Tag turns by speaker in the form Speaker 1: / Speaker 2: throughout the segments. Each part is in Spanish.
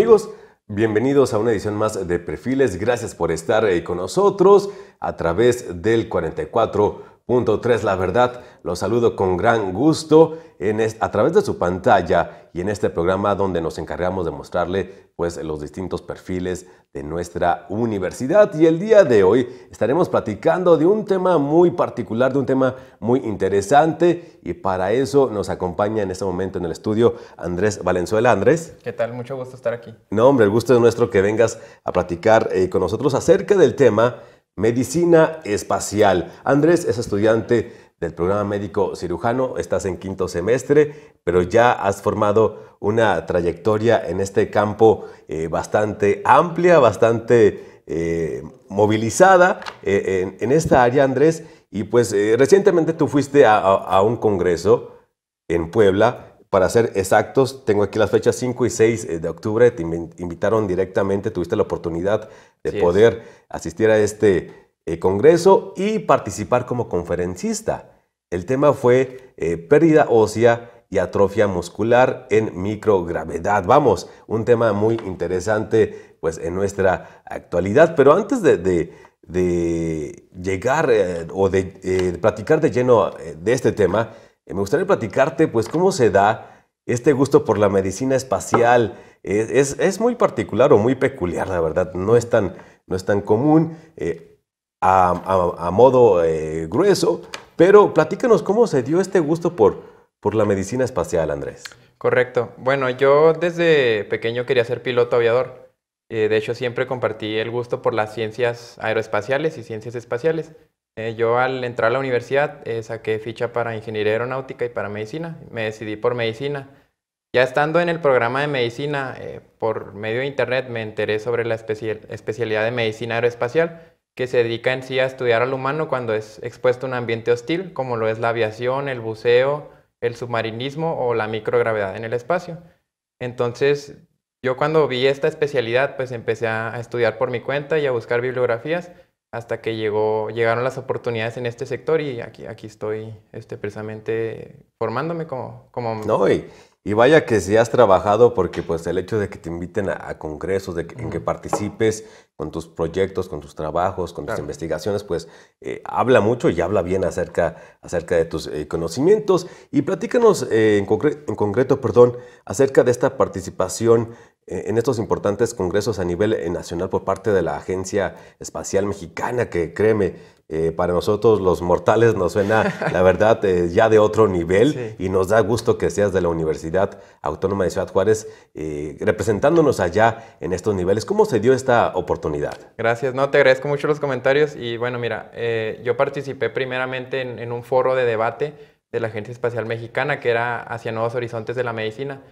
Speaker 1: Amigos, bienvenidos a una edición más de Perfiles. Gracias por estar ahí eh, con nosotros a través del 44. Punto 3, la verdad. Los saludo con gran gusto en a través de su pantalla y en este programa donde nos encargamos de mostrarle pues, los distintos perfiles de nuestra universidad. Y el día de hoy estaremos platicando de un tema muy particular, de un tema muy interesante y para eso nos acompaña en este momento en el estudio Andrés Valenzuela. Andrés.
Speaker 2: ¿Qué tal? Mucho gusto estar aquí.
Speaker 1: No, hombre, el gusto es nuestro que vengas a platicar eh, con nosotros acerca del tema Medicina espacial. Andrés es estudiante del programa médico cirujano, estás en quinto semestre, pero ya has formado una trayectoria en este campo eh, bastante amplia, bastante eh, movilizada eh, en, esta área, Andrés. Y pues recientemente tú fuiste a un congreso en Puebla para ser exactos, tengo aquí las fechas 5 y 6 eh, de octubre. Te invitaron directamente, tuviste la oportunidad de poder asistir a este eh, congreso y participar como conferencista. El tema fue eh, pérdida ósea y atrofia muscular en microgravedad. Vamos, un tema muy interesante pues en nuestra actualidad. Pero antes de, llegar o de platicar de lleno de este tema, eh, me gustaría platicarte, pues, cómo se da este gusto por la medicina espacial. Eh, es, muy particular o muy peculiar, la verdad. No es tan, no es tan común eh, a, modo grueso, pero platícanos cómo se dio este gusto por, por la medicina espacial, Andrés.
Speaker 2: Correcto. Bueno, yo desde pequeño quería ser piloto aviador. de hecho, siempre compartí el gusto por las ciencias aeroespaciales y ciencias espaciales. Eh, yo al entrar a la universidad eh, saqué ficha para ingeniería aeronáutica y para medicina. Me decidí por medicina. Ya estando en el programa de medicina, eh, por medio de internet me enteré sobre la especialidad de medicina aeroespacial, que se dedica en sí a estudiar al humano cuando es expuesto a un ambiente hostil, como lo es la aviación, el buceo, el submarinismo o la microgravedad en el espacio. Entonces, yo cuando vi esta especialidad, pues empecé a estudiar por mi cuenta y a buscar bibliografías hasta que llegó, llegaron las oportunidades en este sector y aquí, aquí estoy este, precisamente formándome como... No, y,
Speaker 1: vaya que si has trabajado, porque pues el hecho de que te inviten a, congresos, de en que participes con tus proyectos, con tus trabajos, con tus investigaciones, pues eh, habla mucho y habla bien acerca, acerca de tus eh, conocimientos. Y platícanos eh, en, en concreto, perdón, acerca de esta participación eh, en estos importantes congresos a nivel eh, nacional por parte de la Agencia Espacial Mexicana, que créeme, eh, para nosotros los mortales nos suena, la verdad, ya de otro nivel y nos da gusto que seas de la Universidad Autónoma de Ciudad Juárez representándonos allá en estos niveles. ¿Cómo se dio esta oportunidad?
Speaker 2: Gracias, no, te agradezco mucho los comentarios y bueno, mira, yo participé primeramente en un foro de debate de la Agencia Espacial Mexicana que era hacia nuevos horizontes de la medicina.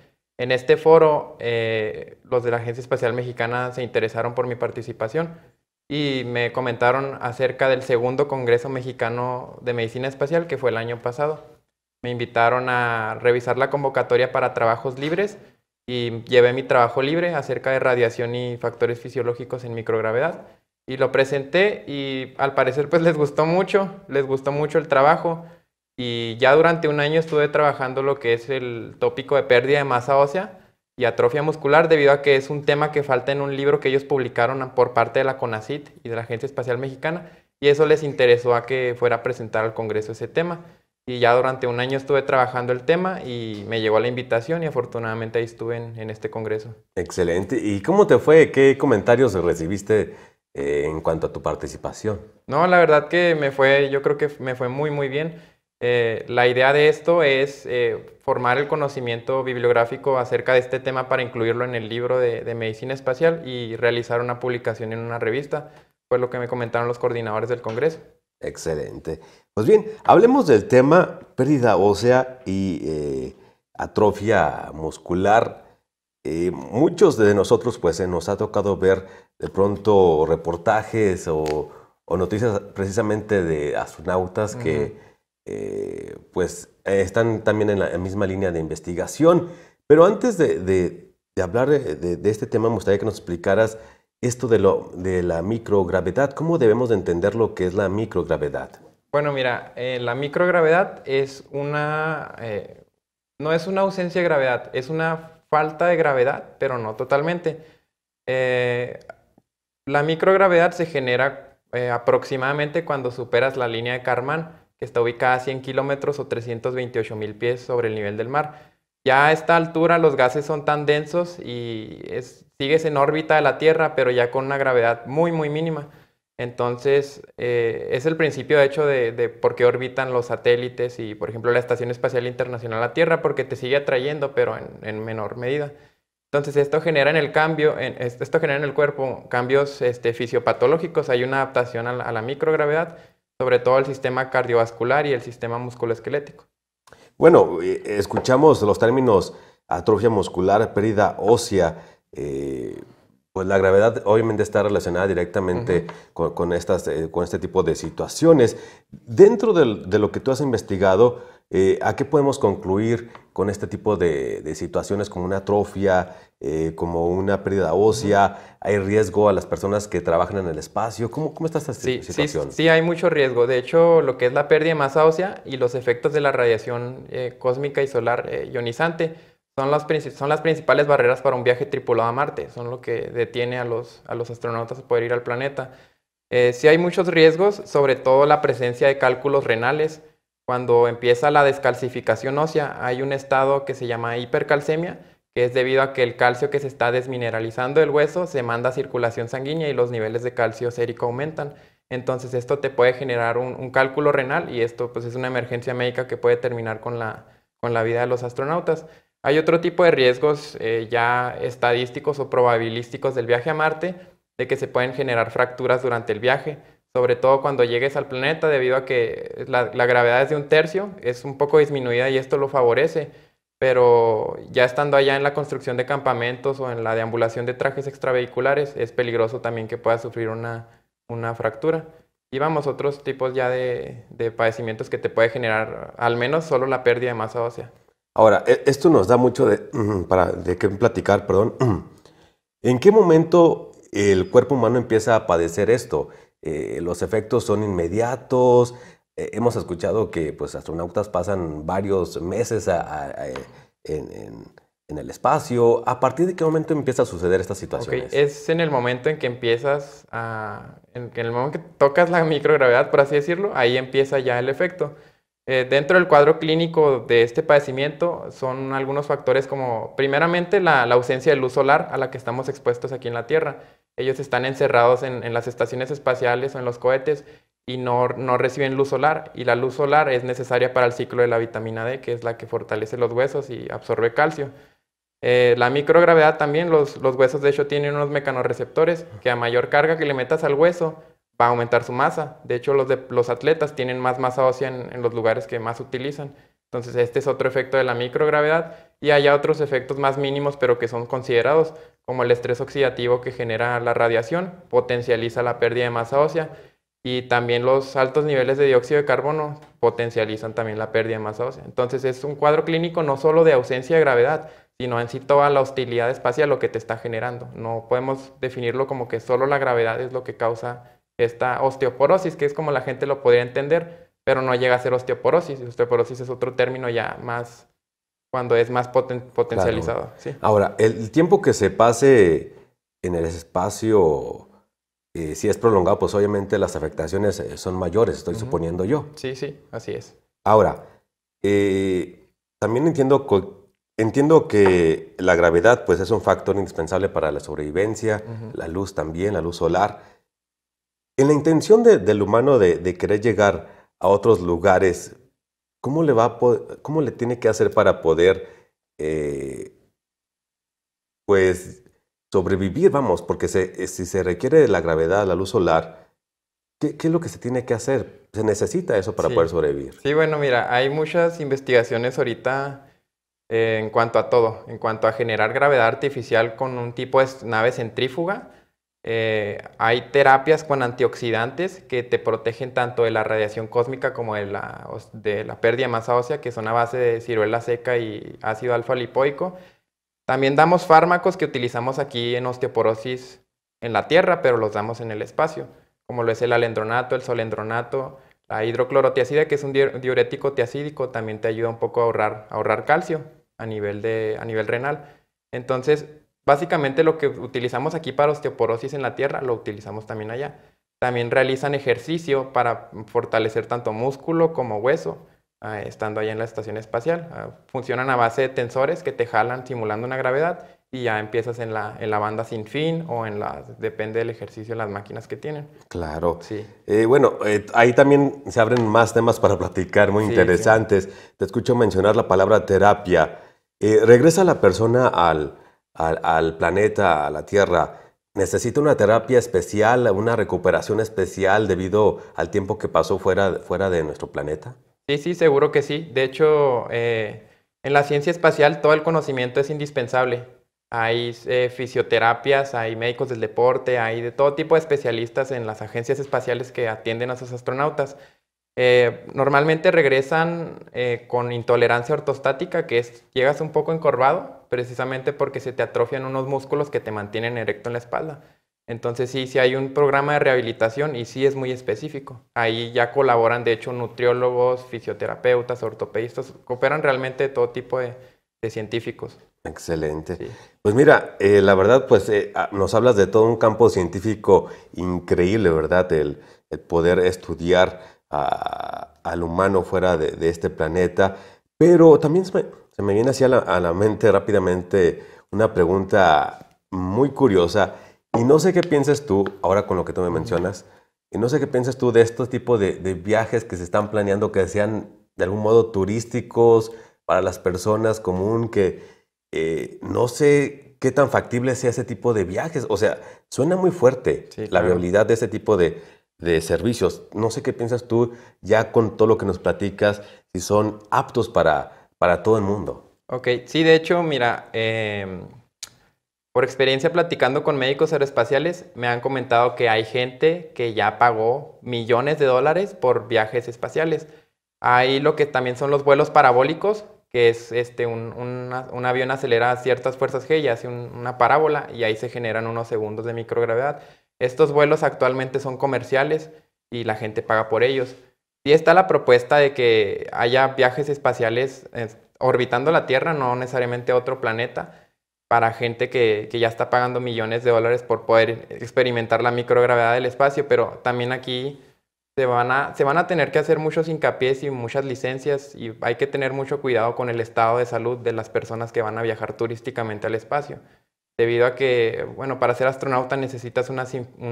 Speaker 2: En este foro, eh, los de la Agencia Espacial Mexicana se interesaron por mi participación y me comentaron acerca del segundo Congreso Mexicano de Medicina Espacial, que fue el año pasado. Me invitaron a revisar la convocatoria para trabajos libres y llevé mi trabajo libre acerca de radiación y factores fisiológicos en microgravedad. Y lo presenté y al parecer pues les gustó mucho, les gustó mucho el trabajo y ya durante un año estuve trabajando lo que es el tópico de pérdida de masa ósea y atrofia muscular debido a que es un tema que falta en un libro que ellos publicaron por parte de la CONACIT y de la Agencia Espacial Mexicana y eso les interesó a que fuera a presentar al Congreso ese tema. Y ya durante un año estuve trabajando el tema y me llegó la invitación y afortunadamente ahí estuve en, este Congreso.
Speaker 1: Excelente. ¿Y cómo te fue? ¿Qué comentarios recibiste eh, en cuanto a tu participación?
Speaker 2: No, la verdad que me fue, yo creo que me fue muy, muy bien eh, la idea de esto es eh, formar el conocimiento bibliográfico acerca de este tema para incluirlo en el libro de, medicina espacial y realizar una publicación en una revista. Fue lo que me comentaron los coordinadores del Congreso.
Speaker 1: Excelente. Pues bien, hablemos del tema pérdida ósea y eh, atrofia muscular. muchos de nosotros pues nos ha tocado ver de pronto reportajes o, noticias precisamente de astronautas que eh, pues eh, están también en la misma línea de investigación. Pero antes de, hablar de, este tema, me gustaría que nos explicaras esto de, la microgravedad. ¿Cómo debemos entender lo que es la microgravedad?
Speaker 2: Bueno, mira, eh, la microgravedad es una... no es una ausencia de gravedad, es una falta de gravedad, pero no totalmente. la microgravedad se genera aproximadamente cuando superas la línea de Karman, que está ubicada a 100 kilómetros o 328 mil pies sobre el nivel del mar. Ya a esta altura los gases son tan densos y sigues en órbita de la Tierra, pero ya con una gravedad muy, muy mínima. Entonces, eh, es el principio, de hecho, de, por qué orbitan los satélites y, por ejemplo, la Estación Espacial Internacional a la Tierra, porque te sigue atrayendo, pero en, menor medida. Entonces, esto genera en el cambio, esto genera en el cuerpo cambios este, fisiopatológicos. Hay una adaptación a la microgravedad sobre todo el sistema cardiovascular y el sistema musculoesquelético.
Speaker 1: Bueno, eh, escuchamos los términos atrofia muscular, pérdida ósea. Eh, pues la gravedad obviamente está relacionada directamente con, estas, eh, con este tipo de situaciones. Dentro de lo que tú has investigado, eh, ¿A qué podemos concluir con este tipo de, situaciones como una atrofia, eh, como una pérdida ósea? ¿Hay
Speaker 2: riesgo a las personas que trabajan en el espacio? ¿Cómo, cómo está esta situación? Sí, sí, hay mucho riesgo. De hecho, lo que es la pérdida de masa ósea y los efectos de la radiación eh, cósmica y solar ionizante son las, son las principales barreras para un viaje tripulado a Marte. Son lo que detiene a los, a los astronautas a poder ir al planeta. sí hay muchos riesgos, sobre todo la presencia de cálculos renales, cuando empieza la descalcificación ósea, hay un estado que se llama hipercalcemia, que es debido a que el calcio que se está desmineralizando del hueso se manda a circulación sanguínea y los niveles de calcio sérico aumentan. Entonces esto te puede generar un, cálculo renal y esto pues es una emergencia médica que puede terminar con la, con la vida de los astronautas. Hay otro tipo de riesgos eh, ya estadísticos o probabilísticos del viaje a Marte, de que se pueden generar fracturas durante el viaje sobre todo cuando llegues al planeta, debido a que la, gravedad es de un tercio, es un poco disminuida y esto lo favorece, pero ya estando allá en la construcción de campamentos o en la deambulación de trajes extravehiculares, es peligroso también que puedas sufrir una, fractura. Y vamos, otros tipos ya de, padecimientos que te puede generar al menos solo la pérdida de masa ósea.
Speaker 1: Ahora, e, esto nos da mucho de, de qué platicar, perdón. ¿En qué momento el cuerpo humano empieza a padecer esto? Eh, los efectos son inmediatos. Eh, hemos escuchado que pues, astronautas pasan varios meses eh, en, el espacio. ¿A partir de qué momento empieza a suceder estas situaciones?
Speaker 2: Es en el momento en que empiezas a... En, el momento que tocas la microgravedad, por así decirlo, ahí empieza ya el efecto. dentro del cuadro clínico de este padecimiento son algunos factores como, primeramente, la ausencia de luz solar a la que estamos expuestos aquí en la Tierra ellos están encerrados en, las estaciones espaciales o en los cohetes y no, reciben luz solar. Y la luz solar es necesaria para el ciclo de la vitamina D, que es la que fortalece los huesos y absorbe calcio. Eh, la microgravedad también, los, huesos de hecho tienen unos mecanorreceptores que a mayor carga que le metas al hueso va a aumentar su masa. De hecho, los, atletas tienen más masa ósea en los lugares que más utilizan. Entonces, este es otro efecto de la microgravedad y hay otros efectos más mínimos pero que son considerados, como el estrés oxidativo que genera la radiación, potencializa la pérdida de masa ósea y también los altos niveles de dióxido de carbono potencializan también la pérdida de masa ósea. Entonces es un cuadro clínico no solo de ausencia de gravedad, sino en sí toda la hostilidad espacial lo que te está generando. No podemos definirlo como que solo la gravedad es lo que causa esta osteoporosis, que es como la gente lo podría entender, pero no llega a ser osteoporosis. Osteoporosis es otro término ya más cuando es más potencializado.
Speaker 1: Ahora, el tiempo que se pase en el espacio, eh, si es prolongado, pues obviamente las afectaciones eh, son mayores, estoy suponiendo yo.
Speaker 2: Sí, sí, así es.
Speaker 1: Ahora, eh, también entiendo, entiendo que la gravedad pues, es un factor indispensable para la sobrevivencia, la luz también, la luz solar. En la intención del humano de, de, querer llegar a otros lugares, ¿cómo le, va le tiene que hacer para poder, eh, pues, sobrevivir, vamos, porque eh, si se requiere la gravedad, la luz solar, ¿qué, es lo que se tiene que hacer? Se necesita eso para poder sobrevivir.
Speaker 2: Sí, bueno, mira, hay muchas investigaciones ahorita eh, en cuanto a todo, en cuanto a generar gravedad artificial con un tipo de nave centrífuga eh, hay terapias con antioxidantes que te protegen tanto de la radiación cósmica como de la, pérdida de masa ósea, que son a base de ciruela seca y ácido alfa lipoico. También damos fármacos que utilizamos aquí en osteoporosis en la tierra, pero los damos en el espacio, como lo es el alendronato, el solendronato, la hidroclorotiacida, que es un diurético tiacídico, también te ayuda un poco a ahorrar, calcio a nivel, a nivel renal. Entonces, Básicamente lo que utilizamos aquí para osteoporosis en la tierra, lo utilizamos también allá. También realizan ejercicio para fortalecer tanto músculo como hueso, ah, estando allá en la estación espacial. Ah, funcionan a base de tensores que te jalan simulando una gravedad y ya empiezas en la, banda sin fin o en las, depende del ejercicio, las máquinas que tienen.
Speaker 1: Claro. Sí. Eh, bueno, eh, ahí también se abren más temas para platicar muy interesantes. Te escucho mencionar la palabra terapia. Eh, regresa la persona al, al, planeta, a la Tierra, necesita una terapia especial, una recuperación especial debido al tiempo que pasó fuera, fuera de nuestro planeta?
Speaker 2: Sí, sí, seguro que sí. De hecho, eh, en la ciencia espacial todo el conocimiento es indispensable. Hay eh, fisioterapias, hay médicos del deporte, hay de todo tipo de especialistas en las agencias espaciales que atienden a sus astronautas. Eh, normalmente regresan con intolerancia ortostática, que es llegas un poco encorvado, precisamente porque se te atrofian unos músculos que te mantienen erecto en la espalda. Entonces sí, sí hay un programa de rehabilitación y sí es muy específico. Ahí ya colaboran, de hecho, nutriólogos, fisioterapeutas, ortopedistas, cooperan realmente todo tipo de, científicos.
Speaker 1: Excelente. Pues mira, eh, la verdad, pues eh, ah, nos hablas de todo un campo científico increíble, ¿verdad? El, poder estudiar al humano fuera de, este planeta, pero también se me viene hacia la, a la mente rápidamente una pregunta muy curiosa y no sé qué piensas tú ahora con lo que tú me mencionas y no sé qué piensas tú de estos tipos de, viajes que se están planeando que sean de algún modo turísticos para las personas común que eh, no sé qué tan factible sea ese tipo de viajes. O sea, suena muy fuerte la viabilidad de ese tipo de, de servicios. No sé qué piensas tú ya con todo lo que nos platicas, si son aptos para para todo el mundo.
Speaker 2: Ok, sí, de hecho, mira, em, por experiencia platicando con médicos aeroespaciales, me han comentado que hay gente que ya pagó millones de dólares por viajes espaciales. Hay lo que también son los vuelos parabólicos, que es este, un, un, avión acelera ciertas fuerzas G y hace una parábola y ahí se generan unos segundos de microgravedad. Estos vuelos actualmente son comerciales y la gente paga por ellos y está la propuesta de que haya viajes espaciales orbitando la Tierra, no necesariamente otro planeta, para gente que, ya está pagando millones de dólares por poder experimentar la microgravedad del espacio, pero también aquí se van a, se van a tener que hacer muchos hincapiés y muchas licencias y hay que tener mucho cuidado con el estado de salud de las personas que van a viajar turísticamente al espacio, debido a que, bueno, para ser astronauta necesitas una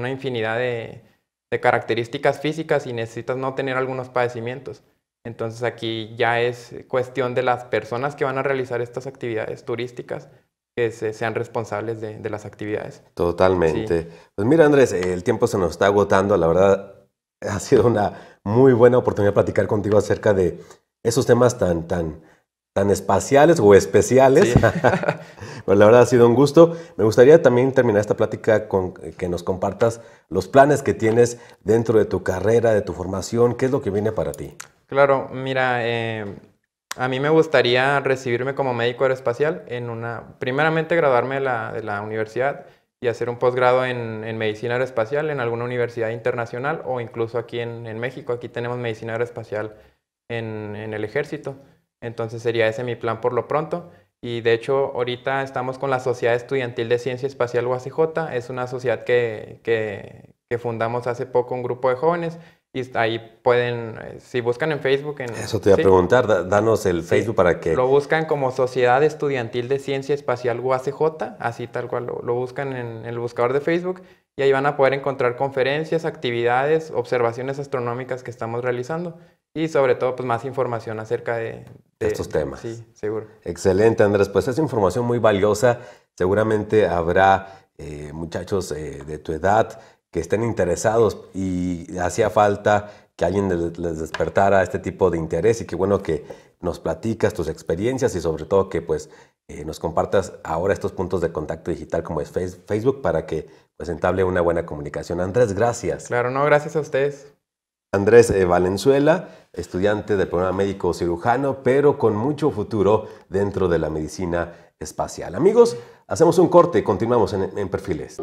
Speaker 2: infinidad de, de características físicas y necesitas no tener algunos padecimientos. Entonces aquí ya es cuestión de las personas que van a realizar estas actividades turísticas que sean responsables de, las actividades.
Speaker 1: Totalmente. Pues mira Andrés, el tiempo se nos está agotando, la verdad ha sido una muy buena oportunidad platicar contigo acerca de esos temas tan, tan, tan espaciales o especiales. bueno, la verdad ha sido un gusto. Me gustaría también terminar esta plática con eh, que nos compartas los planes que tienes dentro de tu carrera, de tu formación, qué es lo que viene para ti.
Speaker 2: Claro, mira, eh, a mí me gustaría recibirme como médico aeroespacial en una, primeramente graduarme de la, universidad y hacer un posgrado en, medicina aeroespacial en alguna universidad internacional o incluso aquí en, México. Aquí tenemos medicina aeroespacial en el ejército. Entonces sería ese mi plan por lo pronto. Y de hecho, ahorita estamos con la Sociedad Estudiantil de Ciencia Espacial UACJ. Es una sociedad que, fundamos hace poco un grupo de jóvenes. Y ahí pueden, eh, si buscan en Facebook. En, Eso te iba a preguntar,
Speaker 1: danos el Facebook para que. Lo
Speaker 2: buscan como Sociedad Estudiantil de Ciencia Espacial UACJ, así tal cual lo, buscan en, en el buscador de Facebook. Y ahí van a poder encontrar conferencias, actividades, observaciones astronómicas que estamos realizando y sobre todo pues más información acerca de, estos temas. Sí, seguro.
Speaker 1: Excelente, Andrés. Pues es información muy valiosa. Seguramente habrá eh, muchachos eh, de tu edad que estén interesados y hacía falta que alguien les despertara este tipo de interés y qué bueno que nos platicas tus experiencias y sobre todo que pues eh, nos compartas ahora estos puntos de contacto digital como es Facebook para que pues entable una buena comunicación. Andrés, gracias. Claro, no, gracias a ustedes. Andrés eh, Valenzuela, estudiante del programa médico cirujano, pero con mucho futuro dentro de la medicina espacial. Amigos, hacemos un corte, continuamos en, en perfiles.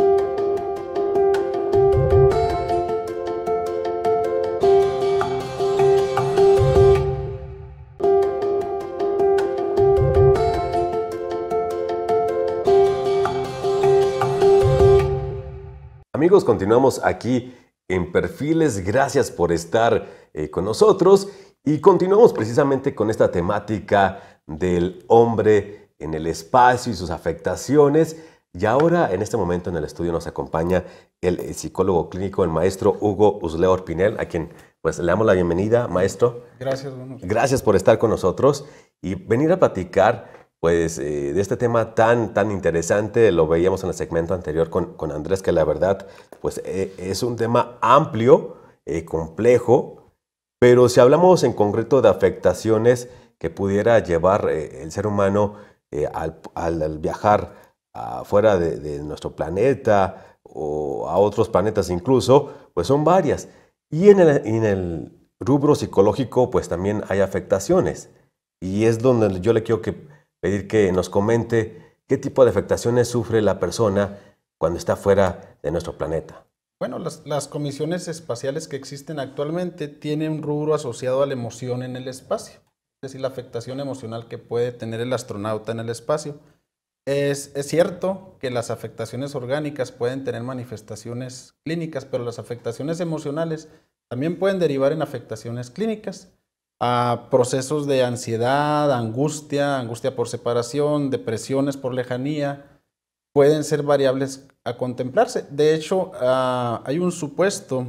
Speaker 1: Amigos, continuamos aquí en Perfiles. Gracias por estar eh, con nosotros y continuamos precisamente con esta temática del hombre en el espacio y sus afectaciones. Y ahora, en este momento, en el estudio nos acompaña el eh, psicólogo clínico, el maestro Hugo Usleor Pinel, a quien pues le damos la bienvenida, maestro. Gracias, Gracias por estar con nosotros y venir a platicar pues eh, de este tema tan, tan interesante, lo veíamos en el segmento anterior con, Andrés, que la verdad, pues eh, es un tema amplio, eh, complejo, pero si hablamos en concreto de afectaciones que pudiera llevar el ser humano al, viajar afuera de, nuestro planeta o a otros planetas incluso, pues son varias. Y en el, en el rubro psicológico, pues también hay afectaciones. Y es donde yo le quiero que pedir que nos comente qué tipo de afectaciones sufre la persona cuando está fuera de nuestro planeta.
Speaker 3: Bueno, las, comisiones espaciales que existen actualmente tienen un rubro asociado a la emoción en el espacio, es decir, la afectación emocional que puede tener el astronauta en el espacio. es cierto que las afectaciones orgánicas pueden tener manifestaciones clínicas, pero las afectaciones emocionales también pueden derivar en afectaciones clínicas a procesos de ansiedad, angustia, angustia por separación, depresiones por lejanía, pueden ser variables a contemplarse. De hecho, ah, hay un supuesto.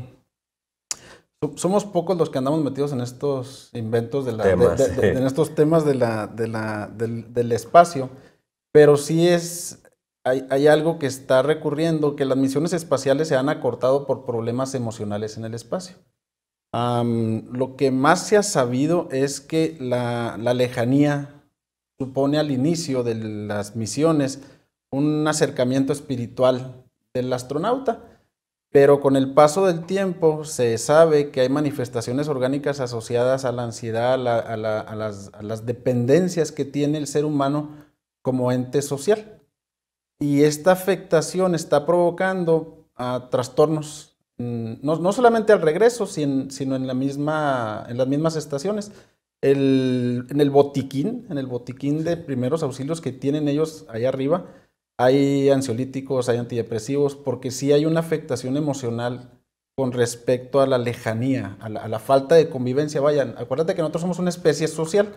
Speaker 3: Somos pocos los que andamos metidos en estos inventos de, la, en estos temas la, la, del, espacio, pero sí es hay algo que está recurriendo que las misiones espaciales se han acortado por problemas emocionales en el espacio lo que más se ha sabido es que la, lejanía supone al inicio de las misiones un acercamiento espiritual del astronauta. Pero con el paso del tiempo se sabe que hay manifestaciones orgánicas asociadas a la ansiedad, a, las, dependencias que tiene el ser humano como ente social. Y esta afectación está provocando ah, trastornos Mm, no, solamente al regreso, sino, en, la misma, en las mismas estaciones. en el botiquín, en el botiquín de primeros auxilios que tienen ellos ahí arriba, hay ansiolíticos, hay antidepresivos, porque sí hay una afectación emocional con respecto a la lejanía, a la, falta de convivencia. Vayan, acuérdate que nosotros somos una especie social.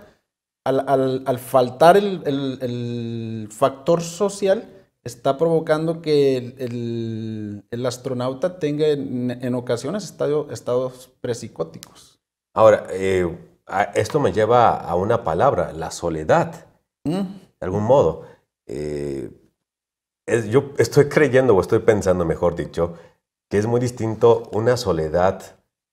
Speaker 3: Al, faltar el, el factor social, está provocando que el, astronauta tenga en, ocasiones estados presicóticos.
Speaker 1: Ahora, eh, esto me lleva a una palabra, la soledad, mm. de algún modo. Eh, yo estoy creyendo, o estoy pensando, mejor dicho, que es muy distinto una soledad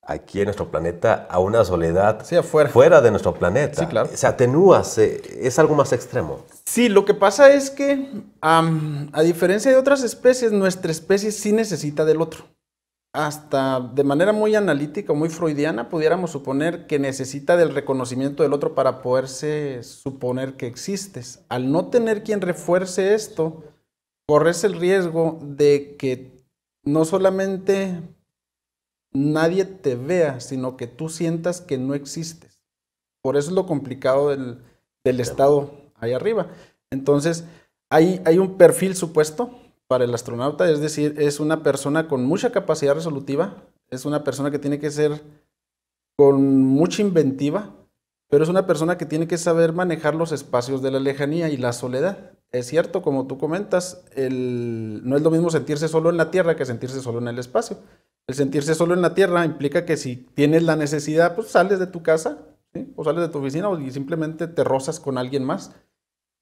Speaker 1: aquí en nuestro planeta a una soledad fuera de nuestro planeta. Sí, claro. Se atenúa, se, es algo más extremo. Sí, lo que pasa es que, a diferencia de otras especies, nuestra especie
Speaker 3: sí necesita del otro. Hasta de manera muy analítica, muy freudiana, pudiéramos suponer que necesita del reconocimiento del otro para poderse suponer que existes. Al no tener quien refuerce esto, corres el riesgo de que no solamente nadie te vea, sino que tú sientas que no existes. Por eso es lo complicado del estado ahí arriba. Entonces, hay, hay un perfil supuesto para el astronauta, es decir, es una persona con mucha capacidad resolutiva, es una persona que tiene que ser con mucha inventiva, pero es una persona que tiene que saber manejar los espacios de la lejanía y la soledad. Es cierto, como tú comentas, el... no es lo mismo sentirse solo en la Tierra que sentirse solo en el espacio. El sentirse solo en la Tierra implica que si tienes la necesidad, pues sales de tu casa o sales de tu oficina o simplemente te rozas con alguien más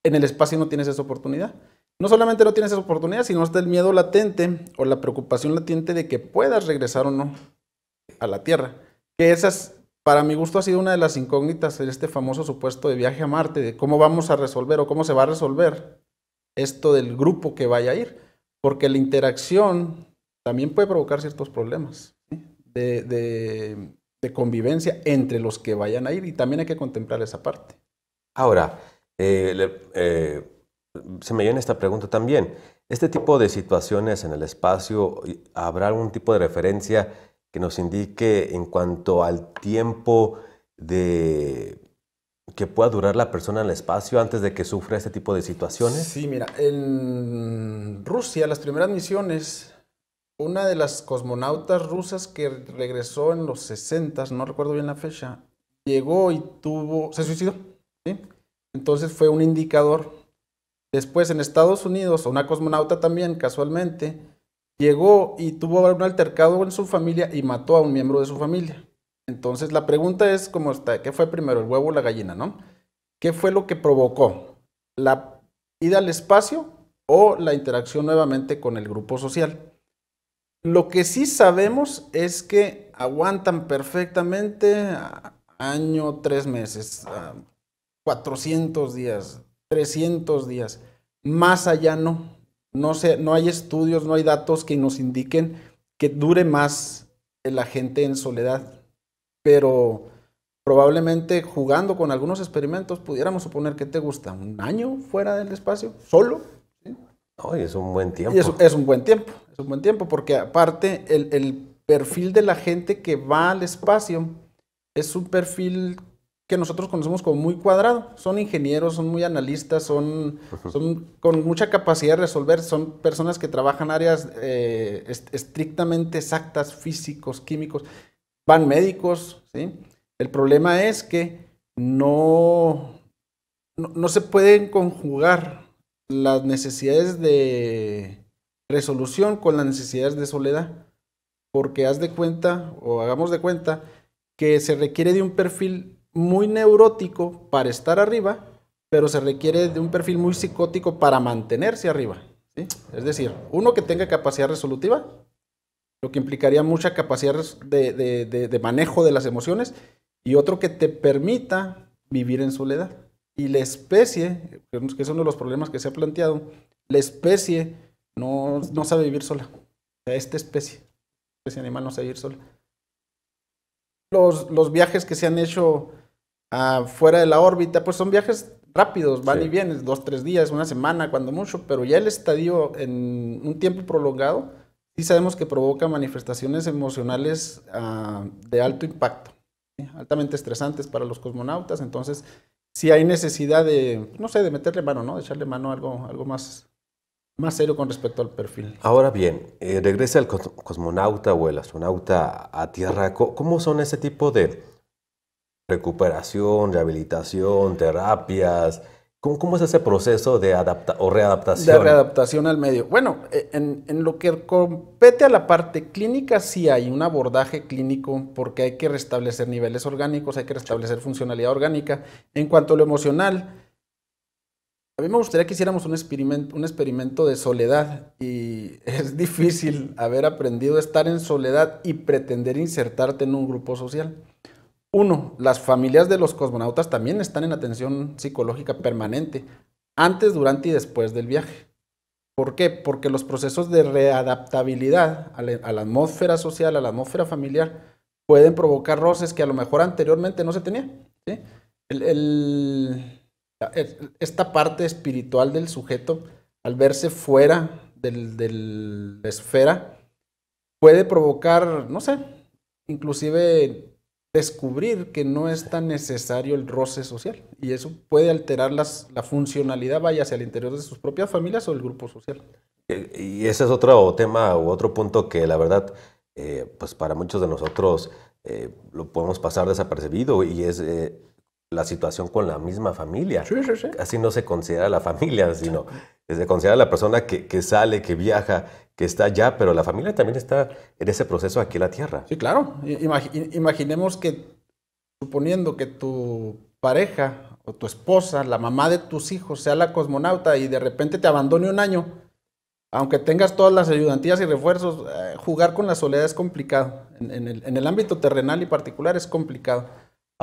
Speaker 3: en el espacio no tienes esa oportunidad. No solamente no tienes esa oportunidad, sino está el miedo latente o la preocupación latente de que puedas regresar o no a la Tierra. Que esas, para mi gusto, ha sido una de las incógnitas en este famoso supuesto de viaje a Marte, de cómo vamos a resolver o cómo se va a resolver esto del grupo que vaya a ir. Porque la interacción también puede provocar ciertos problemas de, de convivencia entre los que vayan a ir y también hay que contemplar esa parte.
Speaker 1: Ahora, eh, eh, se me viene esta pregunta también. ¿Este tipo de situaciones en el espacio, habrá algún tipo de referencia que nos indique en cuanto al tiempo de que pueda durar la persona en el espacio antes de que sufra este tipo de situaciones? Sí, mira,
Speaker 3: en Rusia, las primeras misiones, una de las cosmonautas rusas que regresó en los 60, no recuerdo bien la fecha, llegó y tuvo, se suicidó, ¿sí? Entonces fue un indicador. Después en Estados Unidos, una cosmonauta también, casualmente, llegó y tuvo un altercado en su familia y mató a un miembro de su familia. Entonces la pregunta es cómo está, ¿qué fue primero, el huevo o la gallina, no? ¿Qué fue lo que provocó? ¿La ida al espacio o la interacción nuevamente con el grupo social? Lo que sí sabemos es que aguantan perfectamente año, tres meses, 400 días, 300 días. Más allá no. No, no hay estudios, no hay datos que nos indiquen que dure más la gente en soledad. Pero probablemente jugando con algunos experimentos pudiéramos suponer que te gusta un año fuera del espacio, solo. ¿sí?
Speaker 1: es un buen tiempo.
Speaker 3: es, un buen tiempo, es un buen tiempo, porque aparte el perfil de la gente que va al espacio es un perfil que nosotros conocemos como muy cuadrado. Son ingenieros, son muy analistas, son, son con mucha capacidad de resolver, son personas que trabajan áreas eh, estrictamente exactas, físicos, químicos, van médicos, ¿sí? El problema es que no, no se pueden conjugar las necesidades de resolución con las necesidades de soledad, porque haz de cuenta o hagamos de cuenta que se requiere de un perfil muy neurótico para estar arriba, pero se requiere de un perfil muy psicótico para mantenerse arriba. Es decir, uno que tenga capacidad resolutiva, lo que implicaría mucha capacidad de, manejo de las emociones, y otro que te permita vivir en soledad. Y la especie, que es uno de los problemas que se ha planteado, la especie no, sabe vivir sola. Esta especie, esta especie animal no sabe vivir sola. Los, los, viajes que se han hecho Ah, fuera de la órbita, pues son viajes rápidos, van y vienen, dos, tres días, una semana, cuando mucho, pero ya el estadio en un tiempo prolongado, sí sabemos que provoca manifestaciones emocionales ah, de alto impacto, altamente estresantes para los cosmonautas, entonces si sí hay necesidad de, no sé, de meterle mano, ¿no? De echarle mano a algo, algo más, más serio con respecto al perfil.
Speaker 1: Ahora bien, eh, regresa el cosmonauta o el astronauta a Tierra, ¿cómo son ese tipo de recuperación, rehabilitación, terapias. ¿Cómo, es ese proceso de adaptación o readaptación? De readaptación al medio. Bueno,
Speaker 3: e, en, lo que
Speaker 1: compete
Speaker 3: a la parte clínica, sí hay un abordaje clínico porque hay que restablecer niveles orgánicos, hay que restablecer funcionalidad orgánica. En cuanto a lo emocional, a mí me gustaría que hiciéramos un experimento, un experimento de soledad y es difícil haber aprendido a estar en soledad y pretender insertarte en un grupo social. Uno, las familias de los cosmonautas también están en atención psicológica permanente, antes, durante y después del viaje. ¿Por qué? Porque los procesos de readaptabilidad a la, atmósfera social, a la atmósfera familiar, pueden provocar roces que a lo mejor anteriormente no se tenía. esta parte espiritual del sujeto, al verse fuera de la esfera, puede provocar, no sé, inclusive descubrir que no es tan necesario el roce social y eso puede alterar las, la funcionalidad, vaya hacia el interior de sus propias familias o el grupo social.
Speaker 1: Eh, y ese es otro tema u otro punto que la verdad, eh, pues para muchos de nosotros eh, lo podemos pasar desapercibido y es la situación con la misma familia. Así no se considera la familia, sino se considera la persona que, sale, que viaja, que está allá, pero la familia también está en ese proceso aquí en la Tierra. Sí, claro. imaginemos que,
Speaker 3: suponiendo que tu pareja o tu esposa, la mamá de tus hijos, sea la cosmonauta y de repente te abandone un año, aunque tengas todas las ayudantías y refuerzos, eh, jugar con la soledad es complicado. en el ámbito terrenal y particular es complicado.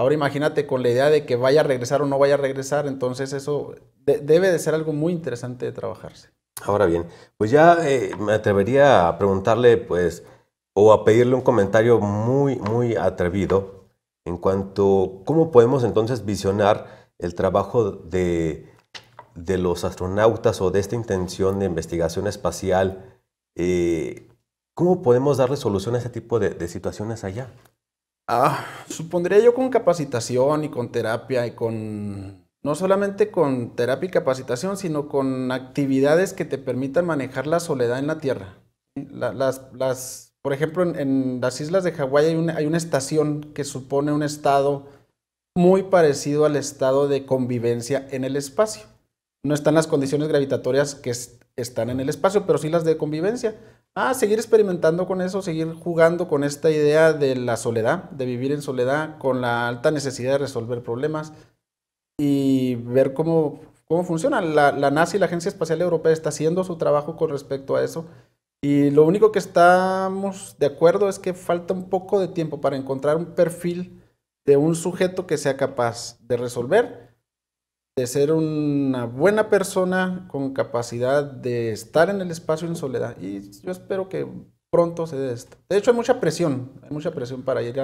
Speaker 3: Ahora imagínate con la idea de que vaya a regresar o no vaya a regresar, entonces eso debe de ser algo muy interesante de trabajarse.
Speaker 1: Ahora bien, pues ya eh, me atrevería a preguntarle, pues, o a pedirle un comentario muy, muy atrevido en cuanto cómo podemos entonces visionar el trabajo de, los astronautas o de esta intención de investigación espacial. Eh, ¿Cómo podemos darle solución a ese tipo de situaciones allá? Ah, supondría
Speaker 3: yo con capacitación y con terapia y con, no solamente con terapia y capacitación, sino con actividades que te permitan manejar la soledad en la Tierra. las, por ejemplo, en, las islas de Hawái hay una, hay una estación que supone un estado muy parecido al estado de convivencia en el espacio. No están las condiciones gravitatorias que están en el espacio, pero sí las de convivencia a ah, seguir experimentando con eso, seguir jugando con esta idea de la soledad, de vivir en soledad, con la alta necesidad de resolver problemas y ver cómo, cómo funciona. La, la NASA y la Agencia Espacial Europea está haciendo su trabajo con respecto a eso. Y lo único que estamos de acuerdo es que falta un poco de tiempo para encontrar un perfil de un sujeto que sea capaz de resolver de ser una buena persona con capacidad de estar en el espacio en soledad. Y yo espero que pronto se dé esto. De hecho, hay mucha presión, hay mucha presión para ir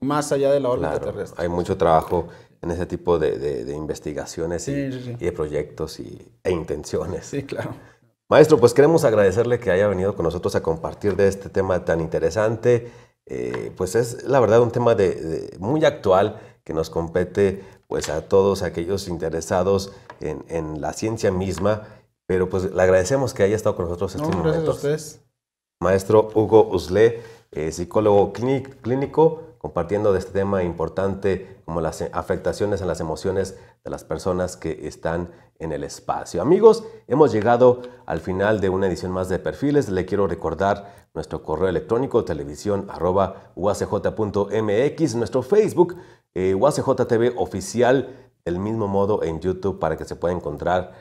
Speaker 3: más allá de la órbita terrestre.
Speaker 1: Hay mucho trabajo en ese tipo de, investigaciones y, de proyectos y, e intenciones. Sí, claro. Maestro, pues queremos agradecerle que haya venido con nosotros a compartir de este tema tan interesante. Eh, pues es la verdad un tema de, muy actual que nos compete pues a todos aquellos interesados en, la ciencia misma, pero pues le agradecemos que haya estado con nosotros este momento. Maestro Hugo Uslé, eh, psicólogo clínico compartiendo de este tema importante como las afectaciones en las emociones de las personas que están en el espacio. Amigos, hemos llegado al final de una edición más de Perfiles. Le quiero recordar nuestro correo electrónico televisión nuestro Facebook eh, UACJTV oficial, del mismo modo en YouTube para que se pueda encontrar,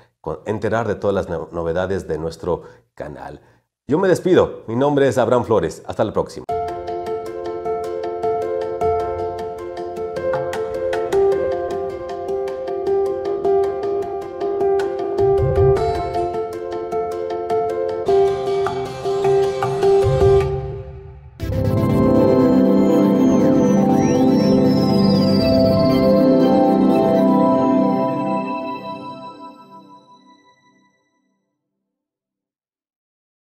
Speaker 1: enterar de todas las novedades de nuestro canal. Yo me despido. Mi nombre es Abraham Flores. Hasta la próxima.